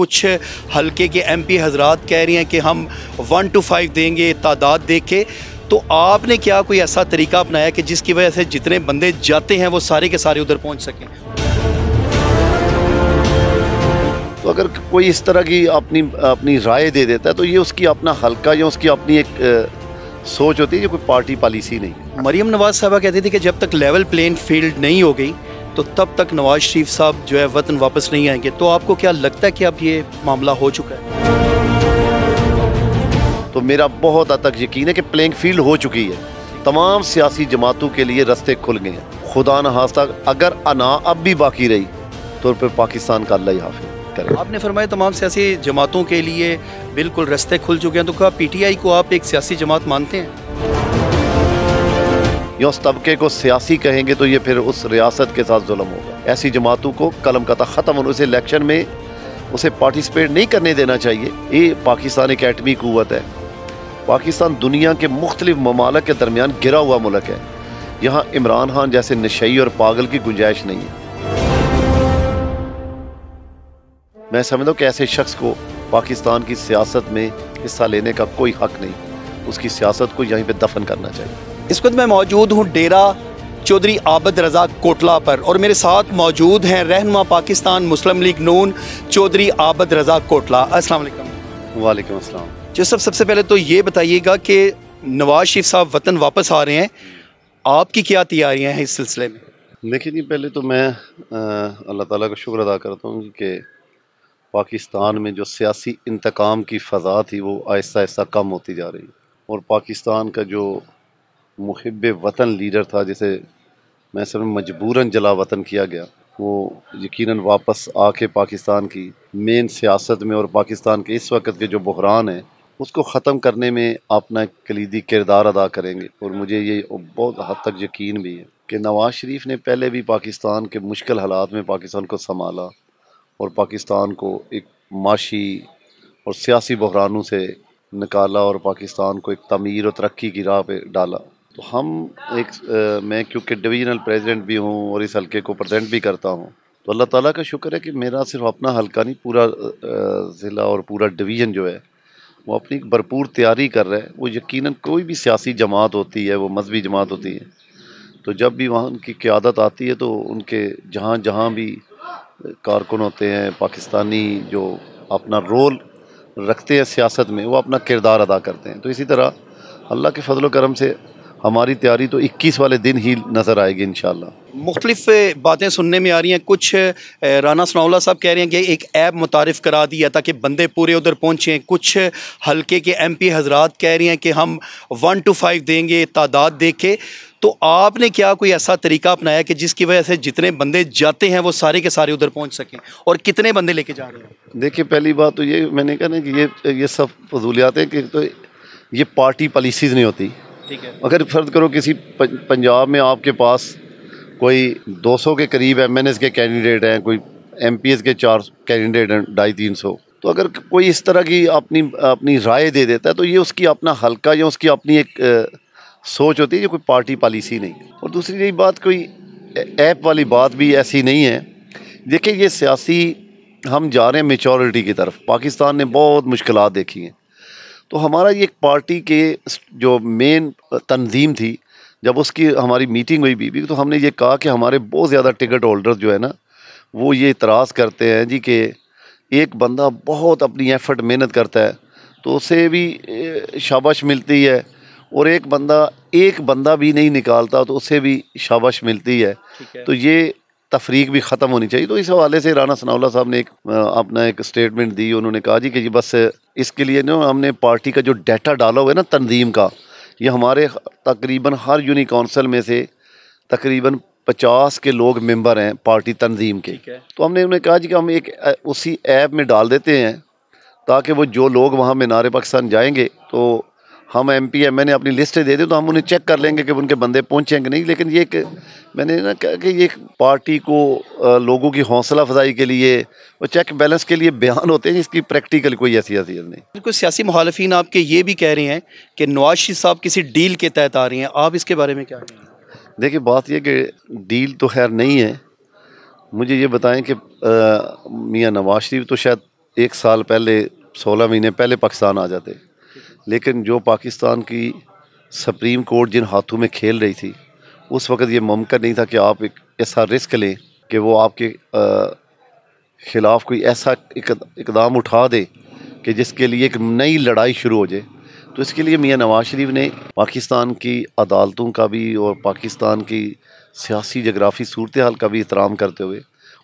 कुछ हल्के के एम पी हजरात कह रही हैं कि हम वन टू फाइव देंगे तादाद देख के तो आपने क्या कोई ऐसा तरीका अपनाया कि जिसकी वजह से जितने बंदे जाते हैं वो सारे के सारे उधर पहुंच सकें तो अगर कोई इस तरह की अपनी अपनी राय दे देता है तो ये उसकी अपना हल्का या उसकी अपनी एक सोच होती है जो कोई पार्टी पॉलिसी नहीं मरीम नवाज साहबा कहती थी कि जब तक लेवल प्लेन फील्ड नहीं हो गई तो तब तक नवाज शरीफ साहब जो है वतन वापस नहीं आएंगे तो आपको क्या लगता है कि अब ये मामला हो चुका है तो मेरा बहुत हद तक यकीन है कि प्लेइंग फील्ड हो चुकी है तमाम सियासी जमातों के लिए रस्ते खुल गए हैं खुदा न हास्ता अगर अना अब भी बाकी रही तो फिर पाकिस्तान का अल्लाह हाफिज करें आपने फरमाया तमाम सियासी जमातों के लिए बिल्कुल रस्ते खुल चुके हैं तो क्या पीटीआई को आप एक सियासी जमात मानते हैं या उस तबके को सियासी कहेंगे तो ये फिर उस रियासत के साथ जुल्म होगा ऐसी जमातों को कलम कता ख़त्म होने उसे इलेक्शन में उसे पार्टिसिपेट नहीं करने देना चाहिए ये पाकिस्तान एक एटमी क़वत है पाकिस्तान दुनिया के मुख्तलिफ ममालक के दरमियान गिरा हुआ मुल्क है यहाँ इमरान खान जैसे नशई और पागल की गुंजाइश नहीं है मैं समझता हूँ कि ऐसे शख्स को पाकिस्तान की सियासत में हिस्सा लेने का कोई हक नहीं उसकी सियासत को यहीं पे दफन करना चाहिए इस वक्त मैं मौजूद हूँ डेरा चौधरी आबद रज़ा कोटला पर और मेरे साथ मौजूद हैं रहनमा पाकिस्तान मुस्लिम लीग नून चौधरी आबद रज़ा कोटला अस्सलाम वालेकुम वालेकुम अस्सलाम जो सब सबसे पहले तो ये बताइएगा कि नवाज शरीफ साहब वतन वापस आ रहे हैं आपकी क्या तैयारियाँ हैं इस सिलसिले में देखिए जी पहले तो मैं अल्लाह ताला का शुक्र अदा करता हूँ कि पाकिस्तान में जो सियासी इंतकाम की फ़जा थी वो आहिस्ता आहिस्ता कम होती जा रही है और पाकिस्तान का जो मुहब वतन लीडर था जिसे मैं सब मजबूरन जला वतन किया गया वो यकीनन वापस आके पाकिस्तान की मेन सियासत में और पाकिस्तान के इस वक्त के जो बहरान हैं उसको ख़त्म करने में अपना कलीदी किरदार अदा करेंगे और मुझे ये बहुत हद तक यकीन भी है कि नवाज़ शरीफ ने पहले भी पाकिस्तान के मुश्किल हालात में पाकिस्तान को संभाला और पाकिस्तान को एक माशी और सियासी बहरानों से निकाला और पाकिस्तान को एक तमीर और तरक्की की राह पर डाला तो हम एक आ, मैं क्योंकि डिवीजनल प्रेसिडेंट भी हूँ और इस हलके को प्रेजेंट भी करता हूँ तो अल्लाह ताला का शुक्र है कि मेरा सिर्फ अपना हलका नहीं पूरा ज़िला और पूरा डिवीज़न जो है वो अपनी भरपूर तैयारी कर रहे हैं वो यकीनन कोई भी सियासी जमात होती है वो मजहबी जमात होती है तो जब भी वहाँ उनकी क्यादत आती है तो उनके जहाँ जहाँ भी कारकुन होते हैं पाकिस्तानी जो अपना रोल रखते हैं सियासत में वो अपना किरदार अदा करते हैं तो इसी तरह अल्लाह के फजल करम से हमारी तैयारी तो 21 वाले दिन ही नज़र आएगी इन मुख्तलिफ बातें सुनने में आ रही हैं कुछ राना सनावला साहब कह रहे हैं कि एक ऐप मुतारफ़ करा दिया ताकि बंदे पूरे उधर पहुँचें कुछ हल्के के एम पी हजरात कह रही हैं कि हम वन टू फाइव देंगे तादाद देख के तो आपने क्या कोई ऐसा तरीका अपनाया कि जिसकी वजह से जितने बंदे जाते हैं वो सारे के सारे उधर पहुँच सकें और कितने बंदे लेके जा रहे हैं देखिए पहली बात तो ये मैंने कहा ना कि ये ये सब फजूलियात हैं कि तो ये पार्टी पॉलिसीज़ नहीं होती ठीक है अगर फ़र्द करो किसी पंजाब में आपके पास कोई 200 के करीब एस के कैंडिडेट हैं कोई एस के चार कैंडिडेट हैं ढाई तीन सौ तो अगर कोई इस तरह की अपनी अपनी राय दे देता है तो ये उसकी अपना हल्का या उसकी अपनी एक आ, सोच होती है ये कोई पार्टी पॉलिसी नहीं और दूसरी रही बात कोई ऐप वाली बात भी ऐसी नहीं है देखिए ये सियासी हम जा रहे हैं मेचोरिटी की तरफ पाकिस्तान ने बहुत मुश्किल देखी हैं तो हमारा ये पार्टी के जो मेन तंजीम थी जब उसकी हमारी मीटिंग हुई बीबी तो हमने ये कहा कि हमारे बहुत ज़्यादा टिकट होल्डर जो है ना वो ये इतराज़ करते हैं जी कि एक बंदा बहुत अपनी एफर्ट मेहनत करता है तो उसे भी शाबाश मिलती है और एक बंदा एक बंदा भी नहीं निकालता तो उसे भी शाबाश मिलती है, है। तो ये तफरीक भी ख़त्म होनी चाहिए तो इस हवाले से राना सनाउल्ला साहब ने एक अपना एक स्टेटमेंट दी उन्होंने कहा जी कि जी बस इसके लिए ना हमने पार्टी का जो डाटा डाला हुआ है ना तनदीम का ये हमारे तकरीबन हर यूनि कौंसल में से तकरीबन पचास के लोग मेंबर हैं पार्टी तनजीम के तो हमने उन्हें कहा जी कि हम एक उसी ऐप में डाल देते हैं ताकि वो जो लोग वहाँ मीनार पाकिस्तान जाएंगे तो हम एम पी एम एन अपनी लिस्टें दे दें तो हम उन्हें चेक कर लेंगे कि उनके बंदे पहुँचेंगे नहीं लेकिन ये मैंने ना कहा कि ये पार्टी को लोगों की हौसला अफजाई के लिए और चेक बैलेंस के लिए बयान होते हैं इसकी प्रैक्टिकल कोई ऐसी हसीियत नहीं बिल्कुल सियासी मुखालफी आपके ये भी कह रहे हैं कि नवाज शरीफ साहब किसी डील के तहत आ रहे हैं आप इसके बारे में क्या देखिए बात यह कि डील तो खैर नहीं है मुझे ये बताएं कि मियाँ नवाज शरीफ तो शायद एक साल पहले सोलह महीने पहले पाकिस्तान आ जाते लेकिन जो पाकिस्तान की सुप्रीम कोर्ट जिन हाथों में खेल रही थी उस वक्त ये मुमकिन नहीं था कि आप एक ऐसा रिस्क लें कि वो आपके ख़िलाफ़ कोई ऐसा इकदाम उठा दे कि जिसके लिए एक नई लड़ाई शुरू हो जाए तो इसके लिए मियाँ नवाज शरीफ ने पाकिस्तान की अदालतों का भी और पाकिस्तान की सियासी जगराफी सूरत हाल का भी एहतराम करते हुए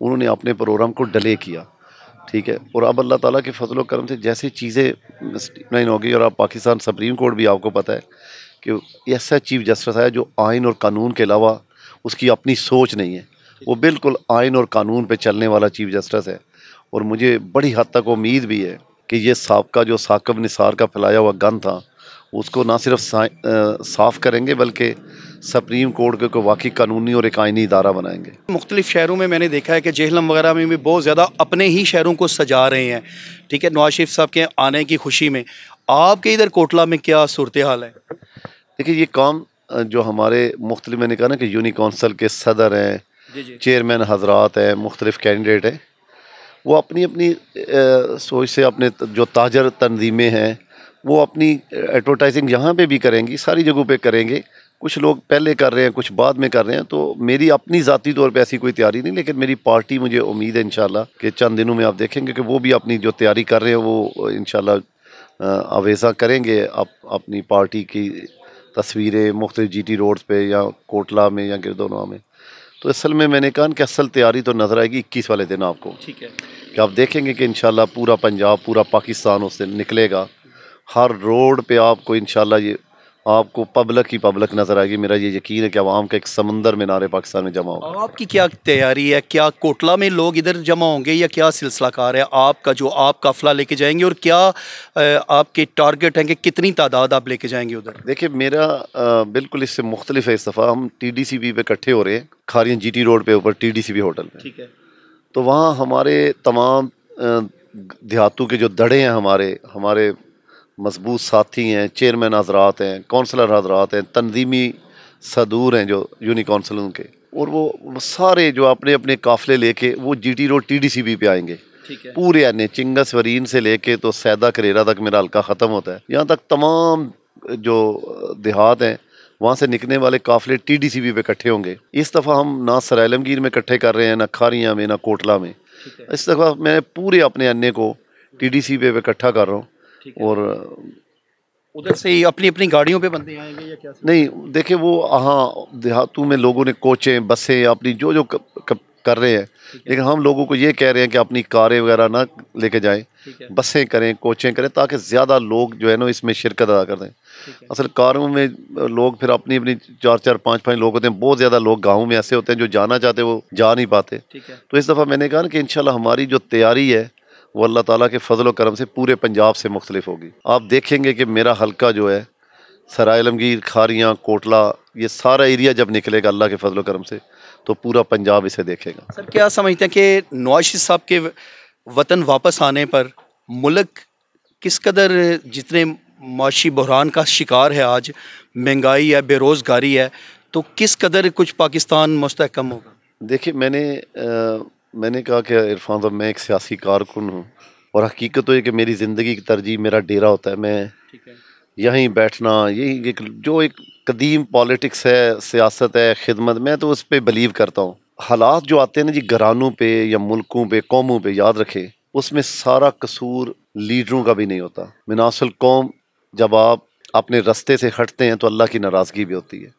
उन्होंने अपने प्रोग्राम को डले किया ठीक है और अब अल्लाह ताला के फजल करम से जैसे चीज़ें नहीं होगी और अब पाकिस्तान सुप्रीम कोर्ट भी आपको पता है कि ऐसा चीफ जस्टिस है जो आइन और कानून के अलावा उसकी अपनी सोच नहीं है वो बिल्कुल आइन और कानून पे चलने वाला चीफ जस्टिस है और मुझे बड़ी हद तक उम्मीद भी है कि ये सबका जो साकब निसार का फैलाया हुआ गन था उसको ना सिर्फ साफ करेंगे बल्कि सुप्रीम कोर्ट को वाकई कानूनी और एक आइनी इदारा बनाएंगे मुख्तलिफ शहरों में मैंने देखा है कि जेहलम वगैरह में भी बहुत ज़्यादा अपने ही शहरों को सजा रहे हैं ठीक है नवाज शरीफ साहब के आने की खुशी में आपके इधर कोटला में क्या सूरत हाल है देखिए ये काम जो हमारे मुख्तलि मैंने कहा ना कि यूनी कौंसल के सदर हैं चेयरमैन हजरात हैं मुख्तलिफ कैंडिडेट हैं वो अपनी अपनी सोच से अपने जो ताजर तनजीमें हैं वो अपनी एडवर्टाइजिंग यहाँ पे भी करेंगी सारी जगहों पे करेंगे कुछ लोग पहले कर रहे हैं कुछ बाद में कर रहे हैं तो मेरी अपनी ज़ाती तौर पर ऐसी कोई तैयारी नहीं लेकिन मेरी पार्टी मुझे उम्मीद है इन कि चंद दिनों में आप देखेंगे कि वो भी अपनी जो तैयारी कर रहे हैं वो इन आवेजा करेंगे आप अपनी पार्टी की तस्वीरें मुख्त जी टी रोड पर या कोटला में या गिरदोनवा में तो असल में मैंने कहा कि असल तैयारी तो नज़र आएगी इक्कीस वाले दिन आपको ठीक है कि आप देखेंगे कि इन पूरा पंजाब पूरा पाकिस्तान उससे निकलेगा हर रोड पर आपको इन ये आपको पब्लिक ही पब्लिक नज़र आएगी मेरा ये यकीन है कि आवाम का एक समंदर में नारे पाकिस्तान में जमा होगा आपकी क्या तैयारी है क्या कोटला में लोग इधर जमा होंगे या क्या सिलसिला कार है आपका जो आप काफिला लेके जाएंगे और क्या आपके टारगेट हैं कि कितनी तादाद आप लेके जाएंगे उधर देखिए मेरा बिल्कुल इससे मुख्तलिफ है इस दफ़ा हम टी डी सी बी पे इकट्ठे हो रहे हैं खारियन जी टी रोड पे ऊपर T D C B hotel में ठीक है तो वहाँ हमारे तमाम देहातों के जो दड़े हैं हमारे हमारे मजबूत साथी हैं चेयरमैन हजरात हैं कौंसलर हजरात हैं तनजीमी सदूर हैं जो यूनी कौंसल उनके और वो सारे जो अपने अपने काफ़िले लेके वो G T road T D C B पे आएंगे पूरे आने चिंगस वरीन से लेके तो सैदा करेरा तक मेरा हल्का ख़त्म होता है यहाँ तक तमाम जो देहात हैं वहाँ से निकलने वाले काफ़िले टी डी बी पे इकट्ठे होंगे इस दफ़ा हम ना सरायलमगीर में इकट्ठे कर रहे हैं ना खारियाँ में ना कोटला में इस दफ़ा मैं पूरे अपने अन्य को टी सी पे इकट्ठा कर रहा हूँ और उधर से ही अपनी अपनी गाड़ियों पे बंदे आएंगे या क्या नहीं देखिए वो हाँ देहातों में लोगों ने कोचें बसें अपनी जो जो कर रहे हैं लेकिन हम लोगों को ये कह रहे हैं कि अपनी कारें वगैरह ना लेके जाएं बसें करें कोचें करें ताकि ज़्यादा लोग जो है ना इसमें शिरकत अदा कर दें असल कारों में लोग फिर अपनी अपनी चार चार पाँच पाँच लोग होते हैं बहुत ज़्यादा लोग गाँव में ऐसे होते हैं जो जाना चाहते वो जा नहीं पाते तो इस दफ़ा मैंने कहा ना कि इन हमारी जो तैयारी है वो अल्लाह ताला के फजल करम से पूरे पंजाब से मुख्तलिफ होगी आप देखेंगे कि मेरा हल्का जो है सरा आलमगीर खारियाँ कोटला ये सारा एरिया जब निकलेगा अल्लाह के फजल करम से तो पूरा पंजाब इसे देखेगा सर क्या समझते हैं कि नवाज साहब के वतन वापस आने पर मुल्क किस कदर जितने माशी बहरान का शिकार है आज महंगाई है बेरोज़गारी है तो किस कदर कुछ पाकिस्तान मुस्तकम होगा देखिए मैंने आ, मैंने कहा कि इरफान साहब मैं एक सियासी कारकुन हूँ और हकीकत तो ये कि मेरी ज़िंदगी की तरजीह मेरा डेरा होता है मैं यहीं बैठना यही एक जो एक कदीम पॉलिटिक्स है सियासत है खिदमत मैं तो उस पर बिलीव करता हूँ हालात जो आते हैं ना जी घरानों पे या मुल्कों पे कौमों पे याद रखें उसमें सारा कसूर लीडरों का भी नहीं होता मिनासल कौम जब आप अपने रस्ते से हटते हैं तो अल्लाह की नाराज़गी भी होती है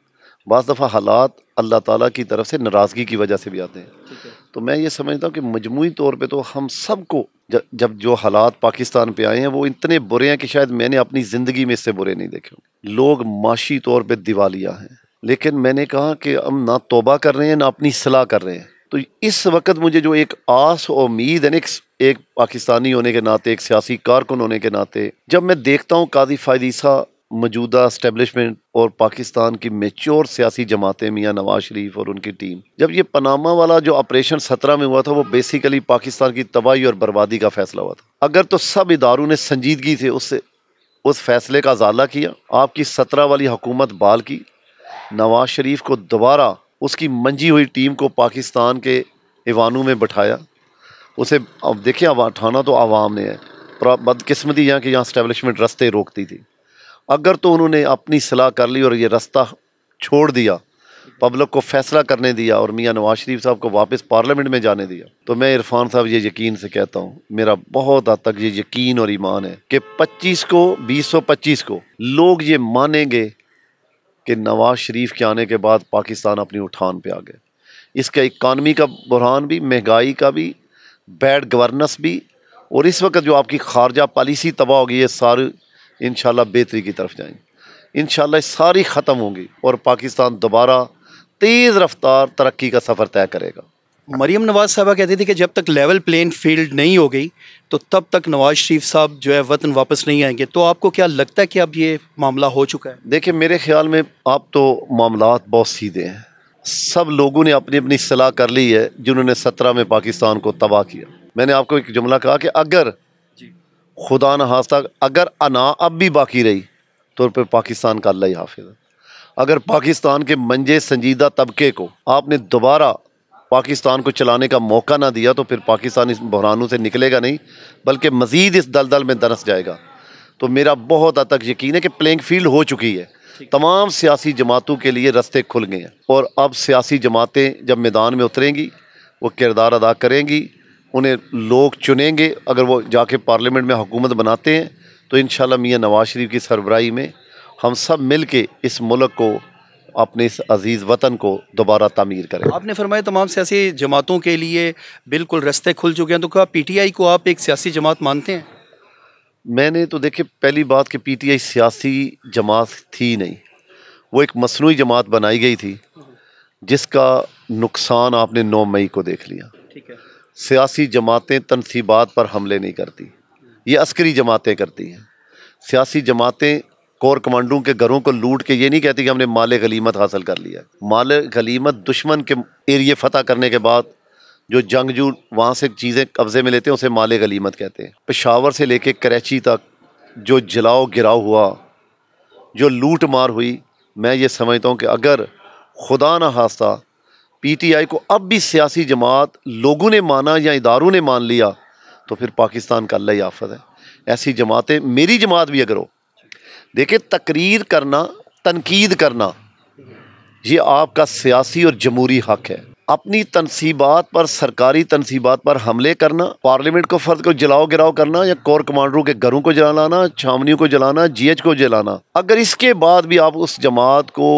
बज़ दफ़ा हालात अल्लाह ताला की तरफ से नाराज़गी की वजह से भी आते हैं तो मैं ये समझता हूँ कि मजमू तौर पे तो हम सब को जब जो हालात पाकिस्तान पे आए हैं वो इतने बुरे हैं कि शायद मैंने अपनी ज़िंदगी में इससे बुरे नहीं देखे लोग माशी तौर पर दिवालिया हैं लेकिन मैंने कहा कि हम ना तोबा कर रहे हैं ना अपनी सलाह कर रहे हैं तो इस वक्त मुझे जो एक आस और उम्मीद है न एक पाकिस्तानी होने के नाते एक सियासी कारकुन होने के नाते जब मैं देखता हूँ काजी फायदीसा मौजूदा इस्टेबलिशमेंट और पाकिस्तान की मेच्योर सियासी जमातें मियाँ नवाज शरीफ और उनकी टीम जब ये पनामा वाला जो ऑपरेशन सत्रह में हुआ था वो बेसिकली पाकिस्तान की तबाही और बर्बादी का फैसला हुआ था अगर तो सब इदारों ने संजीदगी से उससे उस फैसले का अजाला किया आपकी सत्रह वाली हुकूमत बाल की नवाज शरीफ को दोबारा उसकी मंजी हुई टीम को पाकिस्तान के ईवानों में बैठाया उसे अब देखिए अब उठाना तो आवाम ने है बदकस्मती यहाँ कि यहाँ इस्टेबलिशमेंट रस्ते रोकती थी अगर तो उन्होंने अपनी सलाह कर ली और ये रास्ता छोड़ दिया पब्लिक को फैसला करने दिया और मियाँ नवाज शरीफ साहब को वापस पार्लियामेंट में जाने दिया तो मैं इरफान साहब ये यकीन से कहता हूँ मेरा बहुत हद तक ये यकीन और ईमान है कि 25 को पच्चीस को लोग ये मानेंगे कि नवाज शरीफ के आने के बाद पाकिस्तान अपनी उठान पे आ गए इसका इकानमी का बुरहान भी महंगाई का भी बैड गवर्नेंस भी और इस वक्त जो आपकी खारजा पॉलिसी तबाह होगी ये सारी इन बेहतरी की तरफ जाएंगे इन सारी ख़त्म होंगी और पाकिस्तान दोबारा तेज़ रफ्तार तरक्की का सफ़र तय करेगा मरीम नवाज़ साहबा कहती थी कि जब तक लेवल प्लेन फील्ड नहीं हो गई तो तब तक नवाज़ शरीफ साहब जो है वतन वापस नहीं आएंगे तो आपको क्या लगता है कि अब ये मामला हो चुका है देखिए मेरे ख्याल में आप तो मामला बहुत सीधे हैं सब लोगों ने अपनी अपनी सलाह कर ली है जिन्होंने सत्रह में पाकिस्तान को तबाह किया मैंने आपको एक जुमला कहा कि अगर खुदा न हास्ता अगर अना अब भी बाकी रही तो फिर पाकिस्तान का अल्लाह हाफिज अगर पाकिस्तान के मंजे संजीदा तबके को आपने दोबारा पाकिस्तान को चलाने का मौका ना दिया तो फिर पाकिस्तान इस बहरानों से निकलेगा नहीं बल्कि मज़ीद इस दलदल में दरस जाएगा तो मेरा बहुत हद तक यकीन है कि प्लेइंग फील्ड हो चुकी है तमाम सियासी जमातों के लिए रास्ते खुल गए हैं और अब सियासी जमातें जब मैदान में उतरेंगी वो किरदार अदा करेंगी उन्हें लोग चुनेंगे अगर वो जाके पार्लियामेंट में हुकूमत बनाते हैं तो इन मियाँ नवाज शरीफ की सरबराही में हम सब मिल के इस मुल्क को अपने इस अजीज़ वतन को दोबारा तमीर करें आपने फरमाया तमाम सियासी जमातों के लिए बिल्कुल रास्ते खुल चुके हैं तो क्या पीटीआई को आप एक सियासी जमात मानते हैं मैंने तो देखे पहली बात कि आई सियासी जमात थी नहीं वो एक मसनू जमात बनाई गई थी जिसका नुकसान आपने नौ मई को देख लिया ठीक है सियासी जमातें तनसीबात पर हमले नहीं करती ये अस्करी जमातें करती हैं सियासी जमातें कोर कमांडों के घरों को लूट के ये नहीं कहती कि हमने माल गलीमत हासिल कर लिया माल गलीमत दुश्मन के एरिए फतह करने के बाद जो जंगजू वहाँ से चीज़ें कब्ज़े में लेते हैं उसे माल गलीमत कहते हैं पेशावर से लेके कराची तक जो जलाओ गिराव हुआ जो लूट मार हुई मैं ये समझता हूँ कि अगर खुदा ना हास्ता पी टी आई को अब भी सियासी जमात लोगों ने माना या इदारों ने मान लिया तो फिर पाकिस्तान का अल्लाह आफत है ऐसी जमातें मेरी जमात भी अगर हो देखिए तकरीर करना तनकीद करना ये आपका सियासी और जमहूरी हक है अपनी तनसीबात पर सरकारी तनसीबात पर हमले करना पार्लियामेंट को फर्द को जलाओ गिराओ करना या कोर कमांडरों के घरों को जलाना छावनियों को जलाना जीएच को जलाना अगर इसके बाद भी आप उस जमात को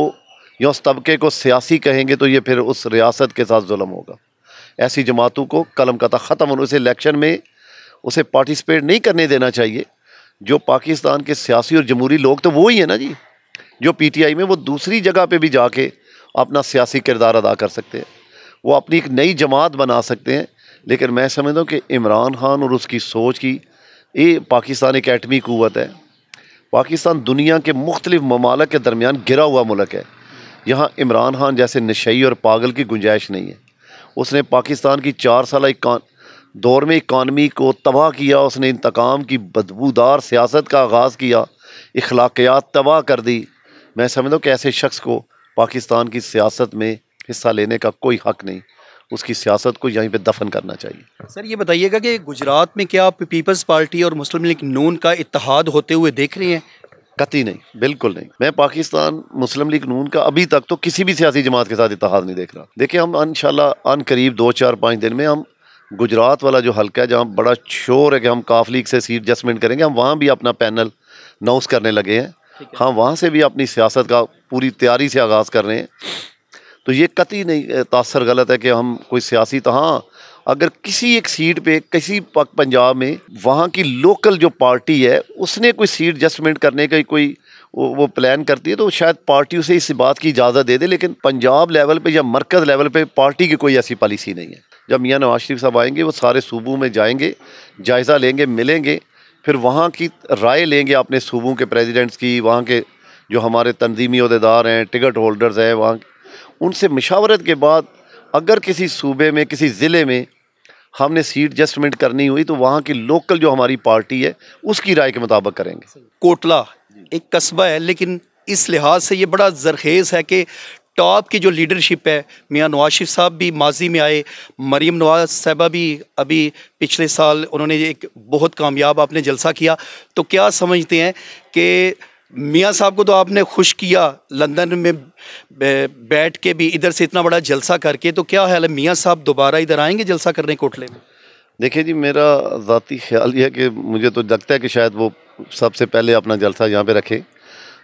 या उस तबके को सियासी कहेंगे तो ये फिर उस रियासत के साथ जुल्म होगा ऐसी जमातों को कलम कता ख़त्म होने उसे इलेक्शन में उसे पार्टिसिपेट नहीं करने देना चाहिए जो पाकिस्तान के सियासी और जमहूरी लोग तो वो ही है ना जी जो पी टी आई में वो दूसरी जगह पर भी जाके अपना सियासी किरदार अदा कर सकते हैं वो अपनी एक नई जमात बना सकते हैं लेकिन मैं समझता हूँ कि इमरान खान और उसकी सोच की ये पाकिस्तान एक एटमी क़वत है पाकिस्तान दुनिया के मुख्तलिफ ममालक के दरमियान गिरा हुआ मुल्क है यहाँ इमरान खान जैसे नशई और पागल की गुंजाइश नहीं है उसने पाकिस्तान की चार साल दौर में इकानमी को तबाह किया उसने इंतकाम की बदबूदार सियासत का आगाज़ किया इखलाकियात तबाह कर दी मैं समझता हूँ कि ऐसे शख्स को पाकिस्तान की सियासत में हिस्सा लेने का कोई हक नहीं उसकी सियासत को यहीं पे दफन करना चाहिए सर ये बताइएगा कि गुजरात में क्या आप पीपल्स पार्टी और मुस्लिम लीग नून का इतिहाद होते हुए देख रहे हैं कति नहीं बिल्कुल नहीं मैं पाकिस्तान मुस्लिम लीग नून का अभी तक तो किसी भी सियासी जमात के साथ इतिहाद नहीं देख रहा देखिए हम इन अन करीब दो चार पाँच दिन में हम गुजरात वाला जो हल्का है जहाँ बड़ा शोर है कि हम काफ लीग से सीट एडजस्टमेंट करेंगे हम वहाँ भी अपना पैनल नाउस करने लगे हैं हम हाँ, वहाँ से भी अपनी सियासत का पूरी तैयारी से आगाज़ कर रहे हैं तो ये कति नहीं तासर गलत है कि हम कोई सियासी तो हाँ अगर किसी एक सीट पे किसी पंजाब में वहाँ की लोकल जो पार्टी है उसने कोई सीट एडजस्टमेंट करने का कोई वो, वो प्लान करती है तो शायद पार्टी उसे इस बात की इजाज़त दे दे लेकिन पंजाब लेवल पे या मरकज़ लेवल पे पार्टी की कोई ऐसी पॉलिसी नहीं है जब मियाँ नवाज शरीफ साहब आएंगे वो सारे सूबों में जाएंगे जायज़ा लेंगे मिलेंगे फिर वहाँ की राय लेंगे अपने सूबों के प्रेजिडेंट्स की वहाँ के जो हमारे तनजीमी अहदेदार हैं टिकट होल्डर्स हैं वहाँ उनसे मशावरत के बाद अगर किसी सूबे में किसी ज़िले में हमने सीट जस्टमेंट करनी हुई तो वहाँ की लोकल जो हमारी पार्टी है उसकी राय के मुताबिक करेंगे कोटला एक कस्बा है लेकिन इस लिहाज से ये बड़ा जरखेज़ है कि टॉप की जो लीडरशिप है मियाँ नवाज साहब भी माजी में आए मरीम नवाज साहबा भी अभी पिछले साल उन्होंने एक बहुत कामयाब आपने जलसा किया तो क्या समझते हैं कि मियाँ साहब को तो आपने खुश किया लंदन में बैठ के भी इधर से इतना बड़ा जलसा करके तो क्या ख्याल है मियाँ साहब दोबारा इधर आएंगे जलसा करने कोटले में देखिए जी मेरा ज़ाती ख्याल यह है कि मुझे तो लगता है कि शायद वो सबसे पहले अपना जलसा यहाँ पे रखें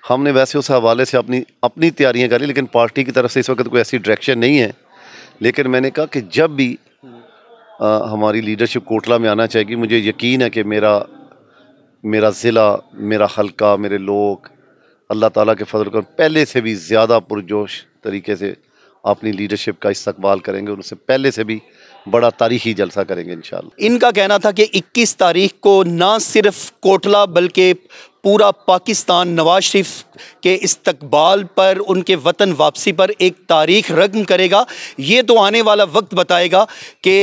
हमने वैसे उस हवाले से अपनी अपनी तैयारियाँ करी लेकिन पार्टी की तरफ से इस वक्त कोई ऐसी डायरेक्शन नहीं है लेकिन मैंने कहा कि जब भी आ, हमारी लीडरशिप कोटला में आना चाहिए मुझे यकीन है कि मेरा मेरा ज़िला मेरा हलका मेरे लोग अल्लाह ताला के फजल कर पहले से भी ज़्यादा पुरजोश तरीके से अपनी लीडरशिप का इस्तकबाल करेंगे उनसे पहले से भी बड़ा तारीखी जलसा करेंगे इन इनका कहना था कि 21 तारीख को ना सिर्फ कोटला बल्कि पूरा पाकिस्तान नवाज शरीफ के इस्तकबाल पर उनके वतन वापसी पर एक तारीख रकम करेगा ये तो आने वाला वक्त बताएगा कि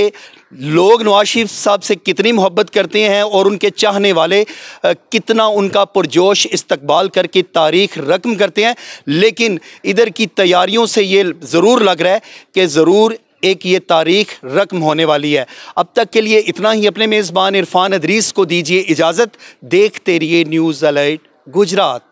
लोग नवाज शरीफ साहब से कितनी मोहब्बत करते हैं और उनके चाहने वाले कितना उनका पुरजोश इस्तकबाल करके तारीख रकम करते हैं लेकिन इधर की तैयारियों से ये ज़रूर लग रहा है कि ज़रूर एक ये तारीख रकम होने वाली है अब तक के लिए इतना ही अपने मेज़बान इरफान अदरीस को दीजिए इजाज़त देखते रहिए न्यूज़ अलर्ट गुजरात